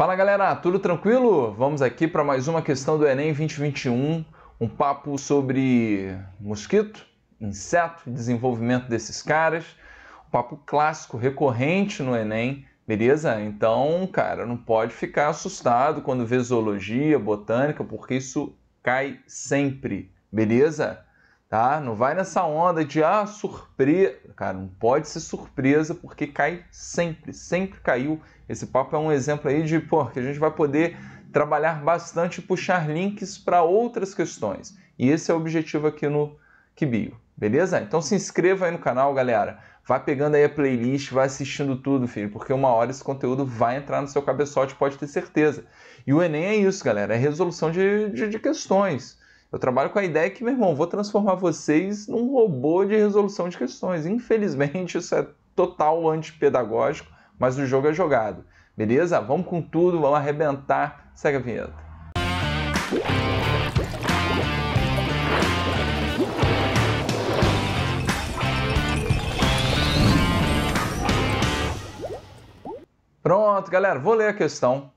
Fala galera, tudo tranquilo? Vamos aqui para mais uma questão do Enem 2021, um papo sobre mosquito, inseto, desenvolvimento desses caras, um papo clássico, recorrente no Enem, beleza? Então, cara, não pode ficar assustado quando vê zoologia, botânica, porque isso cai sempre, beleza? tá? Não vai nessa onda de ah, surpresa. Cara, não pode ser surpresa porque cai sempre, sempre caiu. Esse papo é um exemplo aí de pô, que a gente vai poder trabalhar bastante e puxar links para outras questões. E esse é o objetivo aqui no Kibio, beleza? Então se inscreva aí no canal, galera. Vai pegando aí a playlist, vai assistindo tudo, filho, porque uma hora esse conteúdo vai entrar no seu cabeçote, pode ter certeza. E o Enem é isso, galera, é resolução de, de, de questões. Eu trabalho com a ideia que, meu irmão, vou transformar vocês num robô de resolução de questões. Infelizmente, isso é total antipedagógico, mas o jogo é jogado. Beleza? Vamos com tudo, vamos arrebentar. Segue a vinheta. Pronto, galera, vou ler a questão.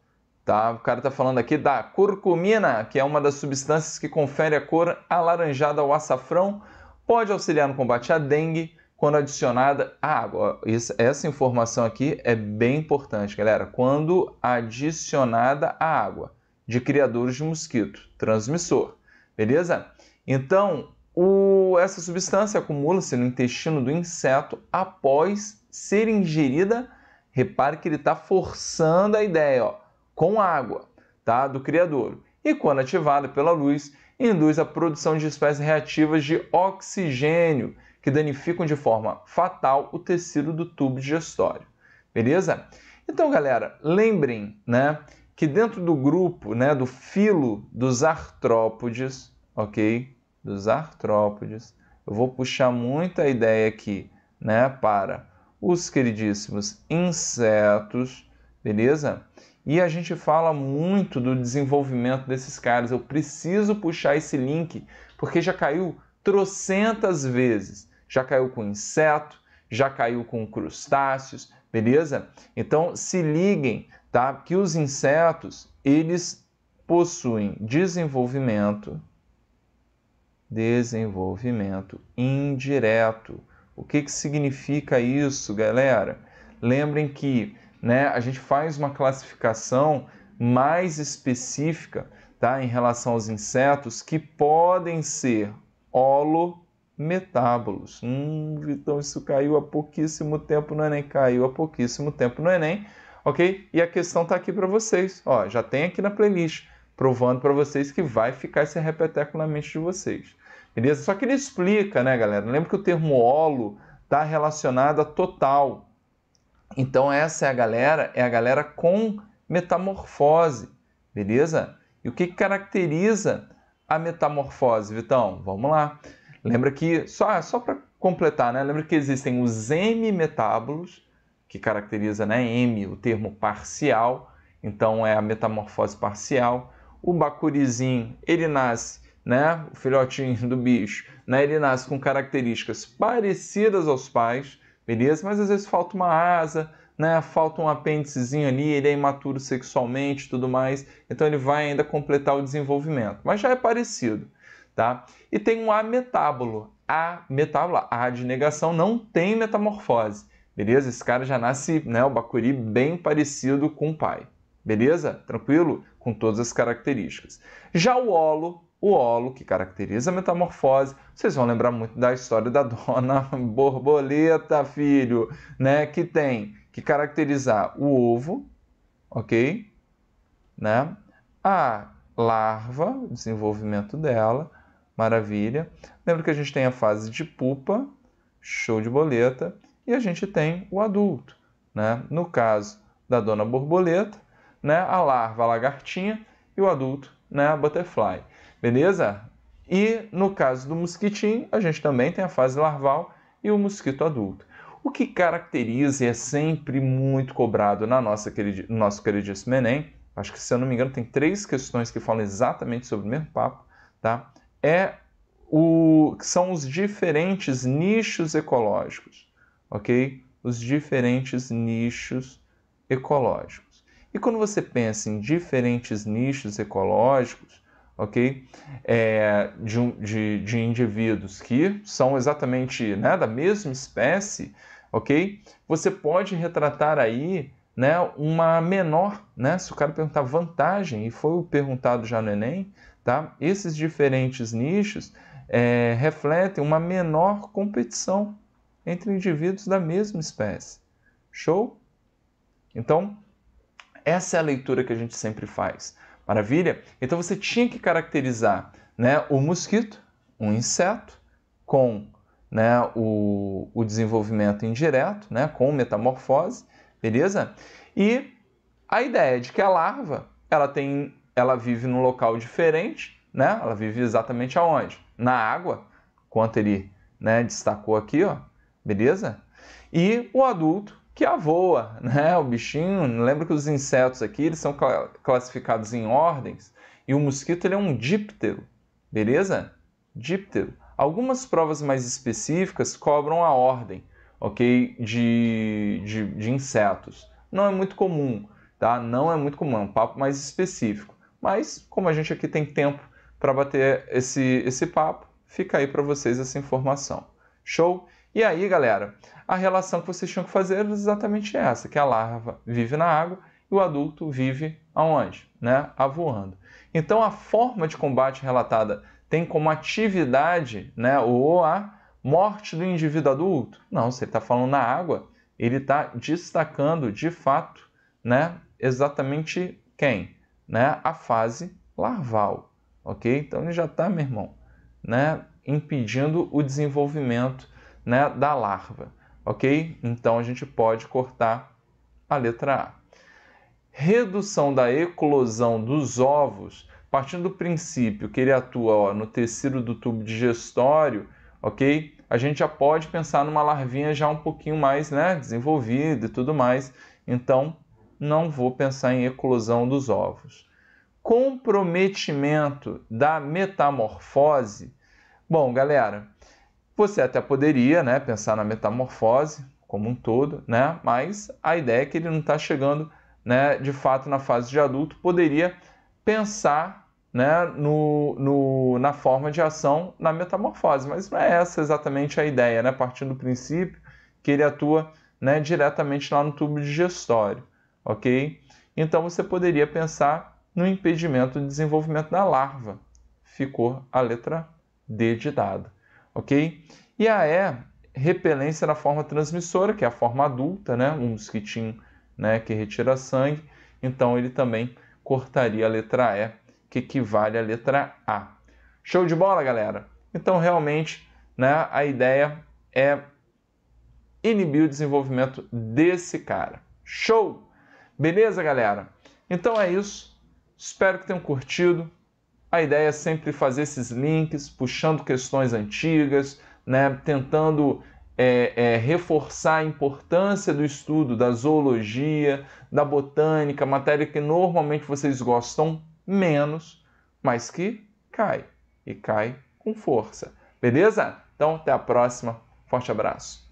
Tá? O cara está falando aqui da curcumina, que é uma das substâncias que confere a cor alaranjada ao açafrão, pode auxiliar no combate à dengue quando adicionada à água. Essa informação aqui é bem importante, galera. Quando adicionada à água de criadores de mosquito, transmissor, beleza? Então, o, essa substância acumula-se no intestino do inseto após ser ingerida. Repare que ele está forçando a ideia, ó com água tá? do criador e, quando ativada pela luz, induz a produção de espécies reativas de oxigênio que danificam de forma fatal o tecido do tubo digestório. Beleza? Então, galera, lembrem, né, que dentro do grupo, né, do filo dos artrópodes, OK? Dos artrópodes, eu vou puxar muita ideia aqui, né, para os queridíssimos insetos, beleza? E a gente fala muito do desenvolvimento desses caras. Eu preciso puxar esse link, porque já caiu trocentas vezes. Já caiu com inseto, já caiu com crustáceos, beleza? Então se liguem, tá? Que os insetos, eles possuem desenvolvimento desenvolvimento indireto. O que, que significa isso, galera? Lembrem que né, a gente faz uma classificação mais específica tá, em relação aos insetos que podem ser holometábolos. Hum, então isso caiu há pouquíssimo tempo no Enem. Caiu há pouquíssimo tempo no Enem, ok? E a questão está aqui para vocês. Ó, já tem aqui na playlist, provando para vocês que vai ficar esse repeteco na mente de vocês. Beleza? Só que ele explica, né, galera? Lembra que o termo holo está relacionado a total, então essa é a galera, é a galera com metamorfose, beleza? E o que, caracteriza a metamorfose, Vitão? Vamos lá. Lembra que só só para completar, né? Lembra que existem os M metábolos que caracteriza, né, M, o termo parcial, então é a metamorfose parcial. O bacurizinho, ele nasce, né, o filhotinho do bicho, né, ele nasce com características parecidas aos pais, beleza? Mas às vezes falta uma asa, né? Falta um apêndicezinho ali, ele é imaturo sexualmente, tudo mais. Então ele vai ainda completar o desenvolvimento, mas já é parecido, tá? E tem um ametábulo. A metábula, A de negação não tem metamorfose. Beleza? Esse cara já nasce, né, o bacuri bem parecido com o pai. Beleza? Tranquilo? Com todas as características. Já o olo, o olo que caracteriza a metamorfose. Vocês vão lembrar muito da história da dona borboleta, filho, né? Que tem que caracterizar o ovo, ok? Né? A larva, o desenvolvimento dela, maravilha. Lembra que a gente tem a fase de pupa, show de boleta, e a gente tem o adulto, né? No caso da dona borboleta, né? A larva, a lagartinha e o adulto, né? A butterfly. Beleza? E no caso do mosquitinho, a gente também tem a fase larval e o mosquito adulto. O que caracteriza e é sempre muito cobrado na nossa no nosso queridíssimo Enem, acho que se eu não me engano tem três questões que falam exatamente sobre o mesmo papo, tá? É o são os diferentes nichos ecológicos, ok? Os diferentes nichos ecológicos. E quando você pensa em diferentes nichos ecológicos, ok? É, de, de, de, indivíduos que são exatamente né, da mesma espécie, ok? Você pode retratar aí né, uma menor, né? Se o cara perguntar vantagem, e foi perguntado já no Enem, tá? Esses diferentes nichos é, refletem uma menor competição entre indivíduos da mesma espécie. Show? Então, essa é a leitura que a gente sempre faz. Maravilha? Então você tinha que caracterizar né, o mosquito, um inseto, com né, o, o desenvolvimento indireto, né, com metamorfose, beleza? E a ideia de que a larva ela tem, ela vive num local diferente, né? Ela vive exatamente aonde? Na água, quanto ele né, destacou aqui, ó, beleza? E o adulto que a voa, né? O bichinho, lembra que os insetos aqui, eles são classificados em ordens, e o mosquito ele é um díptero, beleza? Díptero. Algumas provas mais específicas cobram a ordem, ok, de, de, de insetos. Não é muito comum, tá? Não é muito comum, é um papo mais específico. Mas, como a gente aqui tem tempo para bater esse, esse papo, fica aí para vocês essa informação. Show? E aí, galera, a relação que vocês tinham que fazer era exatamente essa, que a larva vive na água e o adulto vive aonde? Né? voando. Então, a forma de combate relatada tem como atividade né, ou a morte do indivíduo adulto? Não, se ele está falando na água, ele está destacando, de fato, né, exatamente quem? Né? A fase larval, ok? Então, ele já está, meu irmão, né, impedindo o desenvolvimento né, da larva, ok? Então a gente pode cortar a letra A. Redução da eclosão dos ovos, partindo do princípio que ele atua ó, no tecido do tubo digestório, ok? A gente já pode pensar numa larvinha já um pouquinho mais né, desenvolvida e tudo mais. Então, não vou pensar em eclosão dos ovos. Comprometimento da metamorfose. Bom, galera, você até poderia né, pensar na metamorfose como um todo, né? mas a ideia é que ele não está chegando né, de fato na fase de adulto, poderia pensar né, no, no, na forma de ação na metamorfose, mas não é essa exatamente a ideia, né? partindo do princípio que ele atua né, diretamente lá no tubo digestório, ok? Então você poderia pensar no impedimento do desenvolvimento da larva. Ficou a letra D de dado ok? E a E, repelência na forma transmissora, que é a forma adulta, né? Um mosquitinho né, que retira sangue. Então ele também cortaria a letra E, que equivale à letra A. Show de bola, galera? Então realmente né, a ideia é inibir o desenvolvimento desse cara. Show! Beleza, galera? Então é isso. Espero que tenham curtido. A ideia é sempre fazer esses links, puxando questões antigas, né, tentando é, é, reforçar a importância do estudo da zoologia, da botânica, matéria que normalmente vocês gostam menos, mas que cai e cai com força. Beleza? Então, até a próxima. Forte abraço.